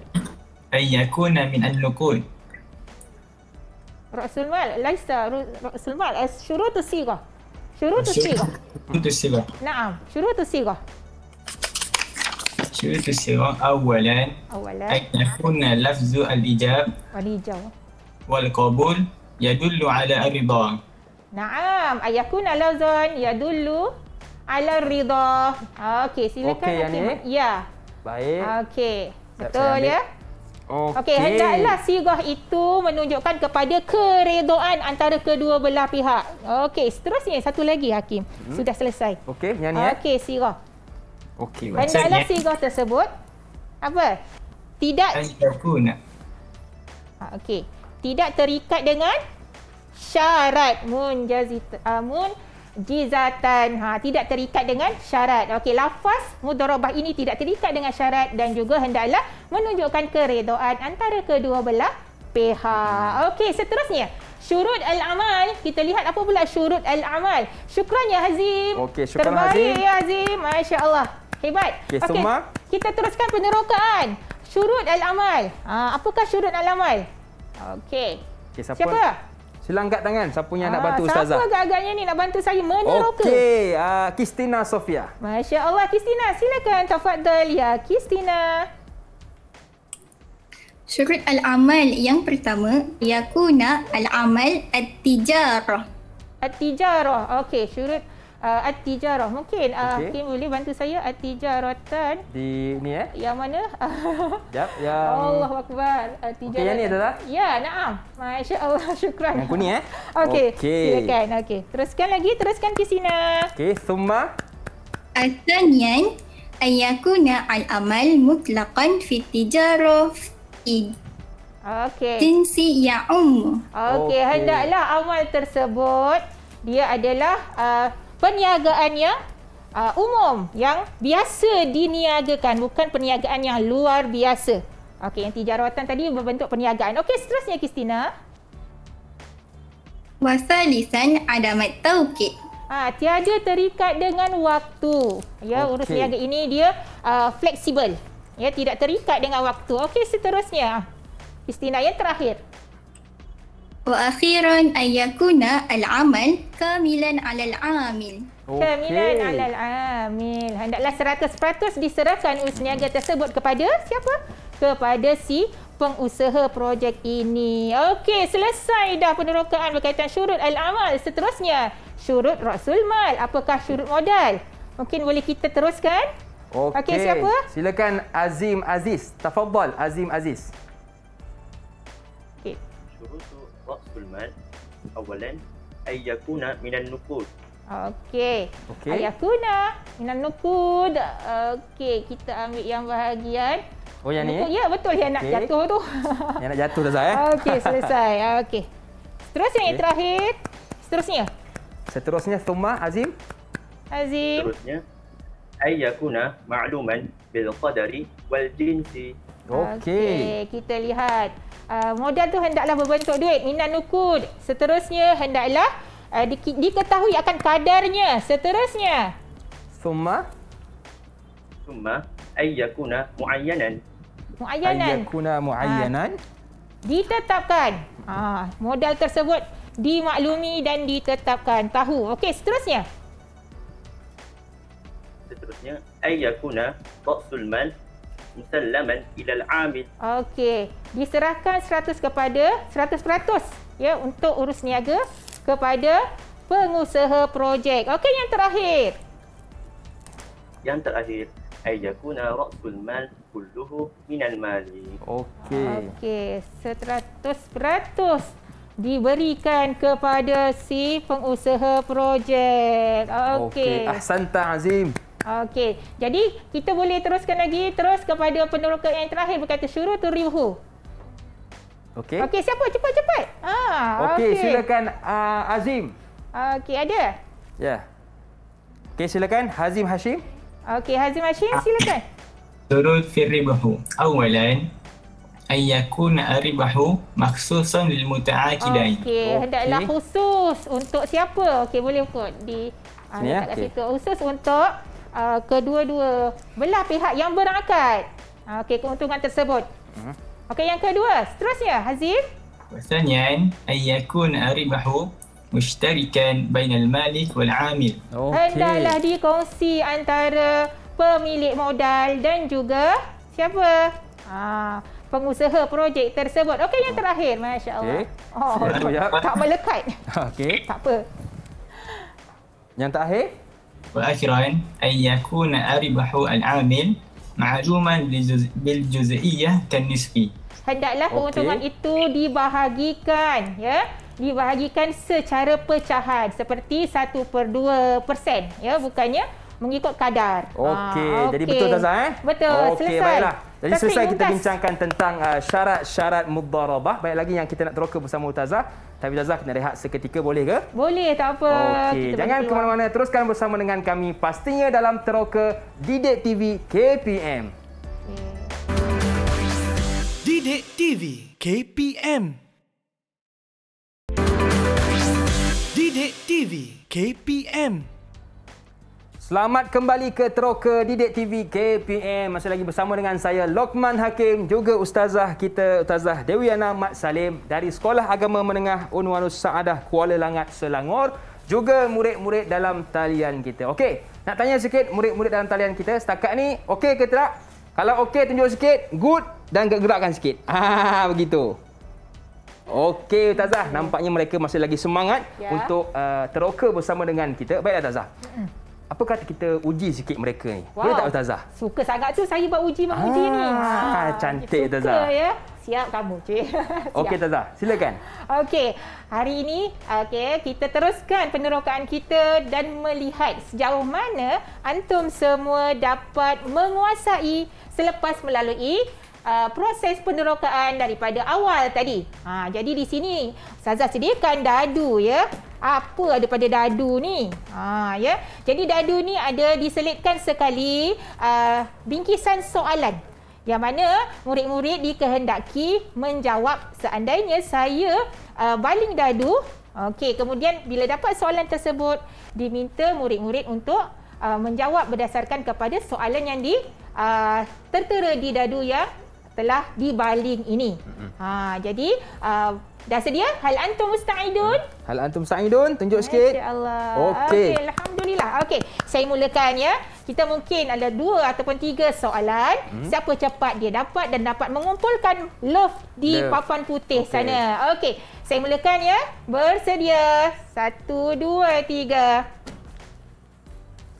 Ayyakuna min al-nukud. رأس المال ليس رأس المال شروط الصيغة شروط الصيغة شروط الصيغة نعم شروط الصيغة شروط الصيغة أولا أولا أن يكون لفظ الإجاب والقبول يدل على الرضا نعم أن يكون لفظا يدل على الرضا أوكي silakan اوكي يعني يا باي اوكي Betul ya? Okey, okay, hendaklah sirah itu menunjukkan kepada keredoan antara kedua belah pihak. Okey, seterusnya satu lagi hakim. Hmm. Sudah selesai. Okey, yang ni. Eh? Okey, sirah. Okey, baca. Hendaklah eh? sirah tersebut apa? Tidak aku nak. Ah, okey. Tidak terikat dengan syarat munjazit mun jazit amun ah, jizatan ha tidak terikat dengan syarat okey lafaz mudharabah ini tidak terikat dengan syarat dan juga hendaklah menunjukkan keredaan antara kedua belah pihak okey seterusnya syurut al-amal kita lihat apa pula syurut al-amal syukran ya hazim okey syukran Terbaik hazim ya hazim masya-Allah hebat okey okay, semua kita teruskan penerokaan syurut al-amal ha apakah syurut al-amal okey okey siapa, siapa? Silangkat tangan siapa yang ah, nak bantu siapa ustazah. Siapa agak-agaknya ni nak bantu saya meneroka? Okey, uh, Kristina Sofia. Masya-Allah Kristina, silakan tafadhal ya Kristina. Syarat al-amal yang pertama, yakuna al-amal at-tijarah. At-tijarah. Okey, syarat uh, at Mungkin uh, okay. Kim boleh bantu saya at-tijaratan. Di ni eh. Yang mana? *laughs* Jap, yang Allahuakbar. At-tijarah. Okay, yang ni adalah? Ya, na'am. Masya-Allah, *laughs* syukran. Yang kuning eh. Okey. Okay. Silakan. okay Teruskan lagi, teruskan ke sini. Okey, summa Asanian ayakuna al-amal mutlaqan fi tijarah Okey. Jinsi ya ummu. Okey, okay. hendaklah amal tersebut dia adalah uh, perniagaan yang uh, umum yang biasa diniagakan bukan perniagaan yang luar biasa. Okey, yang tijarawatan tadi berbentuk perniagaan. Okey, seterusnya Kristina. Bahasa lisan adamat taukit. Ah, ha, tiada terikat dengan waktu. Ya, okay. urus niaga ini dia uh, fleksibel. Ya, tidak terikat dengan waktu. Okey, seterusnya. Kristina yang terakhir. Wa akhiran ayyakuna al-amal kamilan alal amil. Okay. Kamilan alal amil. Hendaklah 100% diserahkan usniaga tersebut kepada siapa? Kepada si pengusaha projek ini. Okey, selesai dah penerokaan berkaitan syurut al-amal. Seterusnya, syurut Rasul Mal. Apakah syurut modal? Mungkin boleh kita teruskan? Okey, okay, siapa? Silakan Azim Aziz. Tafadhal Azim Aziz. Okey. Syurut raqsul ulmal awalan ayyakuna minan nukud okey okay. ayyakuna minan nukud okey kita ambil yang bahagian oh yang nukud. ni ya betul yang okay. nak jatuh tu yang nak jatuh dah eh okey selesai okey seterusnya okay. yang terakhir seterusnya seterusnya thumma azim azim seterusnya ayyakuna ma'luman bil qadari wal jinsi okey okay. kita lihat Ah, modal tu hendaklah berbentuk duit minan nukud seterusnya hendaklah uh, di, diketahui akan kadarnya seterusnya summa summa ayyakuna muayyanan muayyanan ayyakuna muayyanan ha, ditetapkan ha, modal tersebut dimaklumi dan ditetapkan tahu okey seterusnya seterusnya ayyakuna ta'sul mal musallaman ilal amin Okey, diserahkan 100 kepada 100% ya untuk urus niaga kepada pengusaha projek. Okey, yang terakhir. Yang terakhir, ayyakuna ra'sul mal kulluhu minal mali. Okey. Okey, 100% diberikan kepada si pengusaha projek. Okey. Okey, ahsanta azim. Okey, jadi kita boleh teruskan lagi terus kepada peneroka yang terakhir berkata syuruh tu riuhu. Okey. Okey, siapa cepat-cepat? Ah, okey. Okay. silakan uh, Azim. Okey, ada? Ya. Yeah. Okey, silakan Hazim Hashim. Okey, Hazim Hashim, silakan. Suruh *coughs* firibahu. Awalan ayakun aribahu maksusan lil muta'akidain. Okey, hendaklah khusus untuk siapa? Okey, boleh kot di ah, Sini, ah, ya. dekat okay. situ. Khusus untuk uh, kedua-dua belah pihak yang berangkat, Uh, Okey, keuntungan tersebut. Hmm. Okey, yang kedua, seterusnya Hazim. Wasanyan eh, ayyakun aribahu mushtarikan bainal malik wal amil. Okay. Hendalah dikongsi antara pemilik modal dan juga siapa? Ah, pengusaha projek tersebut. Okey yang terakhir, masya-Allah. Okay. Oh, tak, tak melekat. *laughs* Okey. Tak apa. Yang terakhir? وأخيرا أن يكون الربح العامل معجوما بالجزئية كالنسبي Hendaklah keuntungan okay. itu dibahagikan ya dibahagikan secara pecahan seperti 1 per 2 persen ya bukannya mengikut kadar. Okey, ah, okay. jadi betul tak Zah? Eh? Betul, okay, selesai. Okey, baiklah. Jadi selesai kita bincangkan tentang uh, syarat-syarat mudharabah. Baik lagi yang kita nak teroka bersama Utazah. Tapi Zazah kena rehat seketika boleh ke? Boleh, tak apa. Okey, jangan ke lah. mana-mana. Teruskan bersama dengan kami pastinya dalam teroka Didik TV KPM. Didik TV KPM. Didik TV KPM. Didik TV, KPM. Selamat kembali ke Troka Didik TV KPM. Masih lagi bersama dengan saya Lokman Hakim juga ustazah kita Ustazah Dewi Ana Mat Salim dari Sekolah Agama Menengah Unwanus Saadah Kuala Langat Selangor juga murid-murid dalam talian kita. Okey, nak tanya sikit murid-murid dalam talian kita setakat ni okey ke tak? Kalau okey tunjuk sikit, good dan gerakkan sikit. Ah *laughs* begitu. Okey Ustazah, nampaknya mereka masih lagi semangat ya. untuk uh, teroka bersama dengan kita. Baiklah Ustazah. Mm-hmm apa kata kita uji sikit mereka ni? Wow. Boleh tak Ustazah? Suka sangat tu saya buat uji mak uji ni. Ha, cantik Ustazah. Suka ya. Siap kamu, cuy. *laughs* Okey Ustazah, silakan. Okey, hari ini okey kita teruskan penerokaan kita dan melihat sejauh mana antum semua dapat menguasai selepas melalui uh, proses penerokaan daripada awal tadi. Ha, jadi di sini Ustazah sediakan dadu ya. Apa ada pada dadu ni? Ha, ya. Jadi dadu ni ada diselitkan sekali uh, bingkisan soalan. Yang mana murid-murid dikehendaki menjawab seandainya saya uh, baling dadu. Okey, kemudian bila dapat soalan tersebut, diminta murid-murid untuk uh, menjawab berdasarkan kepada soalan yang di uh, tertera di dadu yang telah dibaling ini. Ha, jadi uh, dah sedia? Hal antum musta'idun? Mm. Hal antum musta'idun? Tunjuk Masya sikit. Allah. Okey. Okay, Alhamdulillah. Okey. Saya mulakan ya. Kita mungkin ada dua ataupun tiga soalan. Hmm? Siapa cepat dia dapat dan dapat mengumpulkan love di love. papan putih okay. sana. Okey. Saya mulakan ya. Bersedia. Satu, dua, tiga.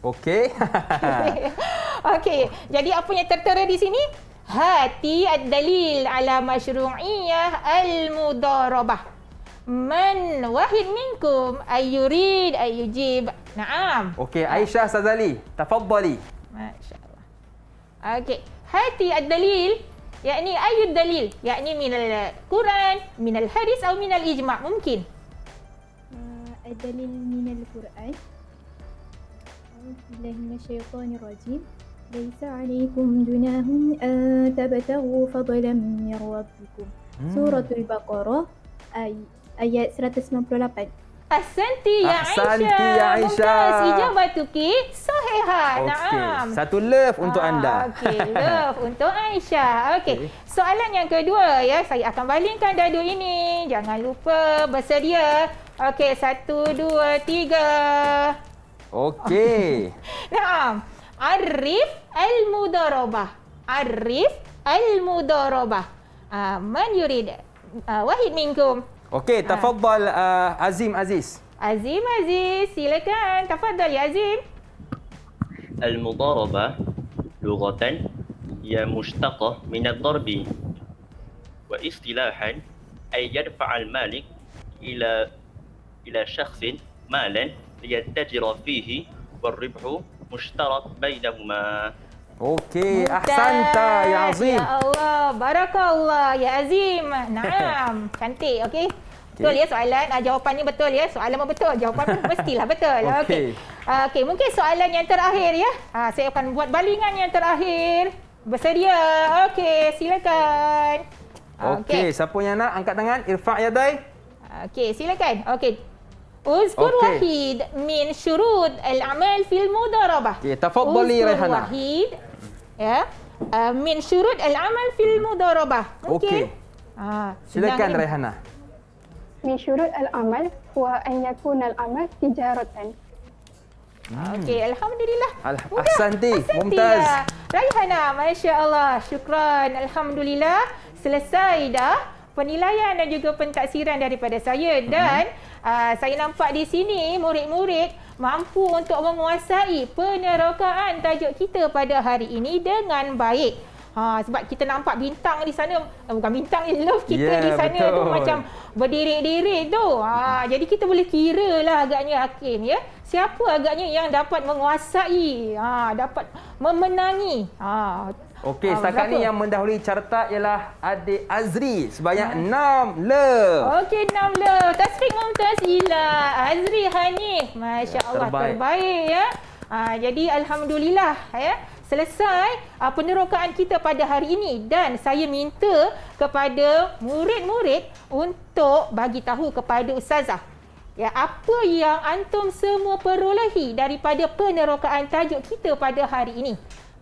Okey. *laughs* *laughs* Okey. Jadi apa yang tertera di sini? Hati ad-dalil ala masyru'iyah al-mudarabah. Man wahid minkum ayyurid ayyujib. Naam. Okey, Aisyah Sazali, tafadhali. Masya-Allah. Okey, hati ad-dalil yakni ayat dalil yakni min al-Quran, min al-hadis atau min al-ijma' mungkin. Uh, ad-dalil min al-Quran. Bismillahirrahmanirrahim. ليس عليكم جناه ان تبتغوا فضلا من ربكم hmm. سورة البقرة أي آية 198 Ahsanti ya Aisyah. Ahsanti ya Aisyah. Moga si batu ki Okay. Satu love untuk anda. Ah, Okey, love *laughs* untuk Aisyah. Okey. Okay. Soalan yang kedua ya, saya akan balingkan dadu ini. Jangan lupa bersedia. Okey, satu, dua, tiga. Okey. *laughs* Naam. Arif المضاربة عرف المضاربة آه من يريد آه واحد منكم أوكي آه. تفضل آه عزيم عزيز عزيم عزيز سيلكان تفضل يا عزيم المضاربة لغة هي مشتقة من الضرب واصطلاحا أي يدفع المالك إلى إلى شخص مالا ليتجر فيه والربح مشترك بينهما Okey, Ahsanta ya Azim. Ya Allah, barakallah ya Azim. Naam, *laughs* cantik okey. Betul okay. ya soalan, uh, ah, jawapannya betul ya. Soalan pun betul, jawapan pun *laughs* mestilah betul. Okey. Okay. Uh, ah, okey, mungkin soalan yang terakhir ya. Uh, saya akan buat balingan yang terakhir. Bersedia? Okey, silakan. Okey, okay, siapa yang nak angkat tangan? Irfa' Yadai. Okey, silakan. Okey. Uzkur okay. Wahid min syurud al-amal fil mudarabah. Okey, tafadhali Rehana. Uzkur Wahid ya uh, min syurut al amal fil mudarabah okey ha okay. uh, silakan Raihana min syurut al amal huwa an yakun al amal tijaratan Hmm. Okey, Alhamdulillah. Alhamdulillah. Ahsanti, Mumtaz. Ya. Raihana, Masya Allah. Syukran. Alhamdulillah. Selesai dah penilaian dan juga pentaksiran daripada saya dan mm-hmm. uh, saya nampak di sini murid-murid mampu untuk menguasai penerokaan tajuk kita pada hari ini dengan baik. Ha, sebab kita nampak bintang di sana eh, bukan bintang *laughs* love kita yeah, di sana tu macam berdiri-diri tu. Ha, jadi kita boleh kira lah agaknya Hakim ya. Siapa agaknya yang dapat menguasai, ha, dapat memenangi ha, Okey, ah, setakat ni yang mendahului carta ialah Adik Azri sebanyak ah. enam hmm. love. Okey, enam le, Tasfik Mumtaz Ila. Azri Hanif. Masya ya, Allah, terbaik, terbaik ya. Ha, jadi, Alhamdulillah ya. Selesai uh, penerokaan kita pada hari ini dan saya minta kepada murid-murid untuk bagi tahu kepada Ustazah. Ya, apa yang antum semua perolehi daripada penerokaan tajuk kita pada hari ini?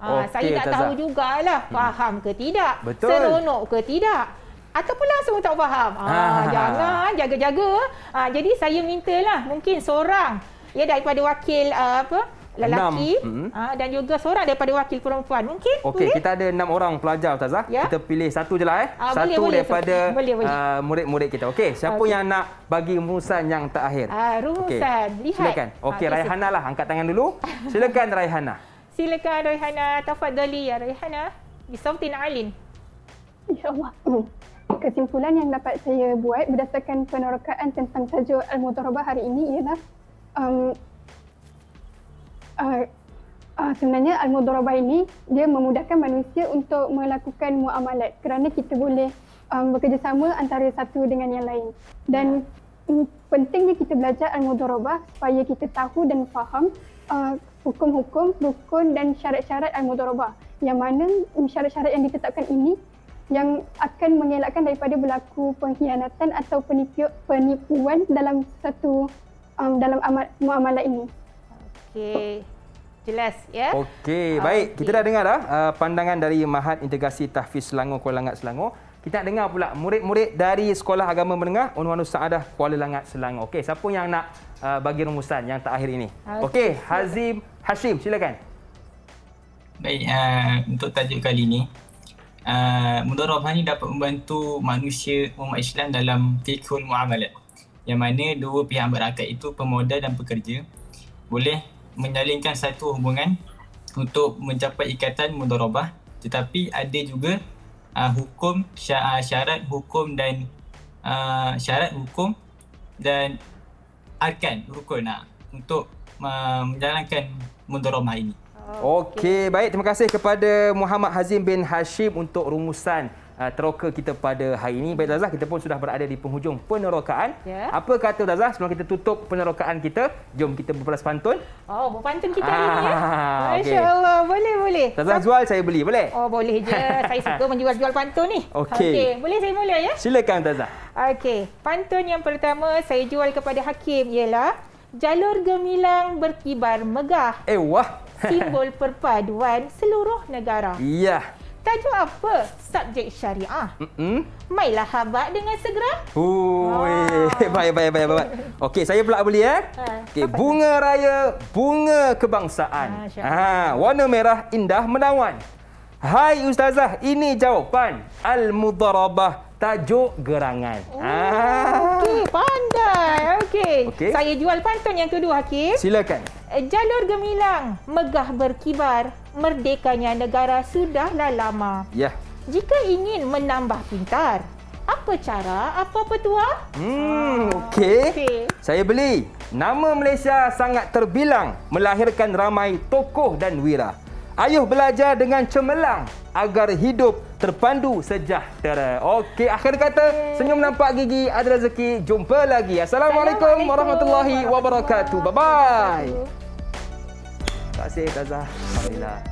okay, ah, saya tak tahu jugalah hmm. faham ke tidak, Betul. seronok ke tidak. Ataupun langsung tak faham. Ha, jangan, jaga-jaga. Ha, jadi saya mintalah mungkin seorang ya daripada wakil uh, apa lelaki hmm. ha, dan juga seorang daripada wakil perempuan. Mungkin okay, boleh? Kita ada enam orang pelajar, Ustazah. Ya? Kita pilih satu je lah. Eh. Ha, satu boleh, daripada murid-murid uh, kita. Okey, siapa okay. yang nak bagi rumusan yang terakhir? Ha, rumusan, okay. lihat. Silakan. Okey, ha, Raihana lah. Angkat tangan dulu. *laughs* Silakan, Raihana. Silakan Rehana tafadhali ya Rehana bisautin alin. Ya Allah. Kesimpulan yang dapat saya buat berdasarkan penerokaan tentang tajuk Al-Mudharabah hari ini ialah um, uh, uh, sebenarnya Al-Mudharabah ini dia memudahkan manusia untuk melakukan muamalat kerana kita boleh um, bekerjasama antara satu dengan yang lain. Dan ya. pentingnya kita belajar Al-Mudharabah supaya kita tahu dan faham uh, hukum-hukum, rukun dan syarat-syarat al-mudharabah yang mana um, syarat-syarat yang ditetapkan ini yang akan mengelakkan daripada berlaku pengkhianatan atau penipu, penipuan dalam satu um, dalam amat, muamalah ini. Okey. Jelas ya. Yeah? Okey, baik. Okay. Kita dah dengar dah uh, pandangan dari Mahat Integrasi Tahfiz Selangor Kuala Langat Selangor. Kita nak dengar pula murid-murid dari Sekolah Agama Menengah Unwanu Saadah Kuala Langat Selangor. Okey, siapa yang nak uh, bagi rumusan yang terakhir ini? Okey, Hazim Hashim, silakan. Baik, uh, untuk tajuk kali ini, uh, mudarab ini dapat membantu manusia umat Islam dalam fikul muamalat. Yang mana dua pihak berakat itu pemodal dan pekerja boleh menjalinkan satu hubungan untuk mencapai ikatan mudarabah tetapi ada juga uh, hukum ah, syarat hukum dan uh, syarat hukum dan arkan rukun uh, untuk uh, menjalankan mudharamah ini. Okey, okay, baik terima kasih kepada Muhammad Hazim bin Hashim untuk rumusan Ah, teroka kita pada hari ini. Baik Ustazah, kita pun sudah berada di penghujung penerokaan. Ya. Apa kata Ustazah sebelum kita tutup penerokaan kita? Jom kita berbalas pantun. Oh, berpantun kita ah, hari ini ya. Ah, Masya-Allah, okay. boleh boleh. Ustazah jual saya beli, boleh? Oh, boleh je. saya suka menjual-jual pantun ni. Okey. Okay. boleh saya mula ya? Silakan Ustazah. Okey, pantun yang pertama saya jual kepada Hakim ialah Jalur gemilang berkibar megah. Eh, wah. Simbol perpaduan seluruh negara. *laughs* Iya. Tajuk apa? Subjek syariah. Mm-hmm. Mailah habat dengan segera. Hui, ah. *laughs* baik, baik, baik, baik. Okey, saya pula beli eh. Ah, okay, bunga raya, bunga kebangsaan. Ha, ha, warna merah indah menawan. Hai ustazah, ini jawapan al-mudharabah tajuk gerangan. Oh, ah. Okey, pandai. Okey. Okay. Saya jual pantun yang kedua, Hakim. Silakan. Eh, jalur gemilang, megah berkibar, merdekanya negara sudah sudahlah lama. Ya. Jika ingin menambah pintar, apa cara? Apa petua? Hmm, ah, okey. Okay. Saya beli. Nama Malaysia sangat terbilang melahirkan ramai tokoh dan wira. Ayuh belajar dengan cemerlang agar hidup terpandu sejahtera. Okey, akhir kata, senyum nampak gigi ada rezeki. Jumpa lagi. Assalamualaikum, warahmatullahi wabarakatuh. Bye bye terima kasih Kazah. Alhamdulillah.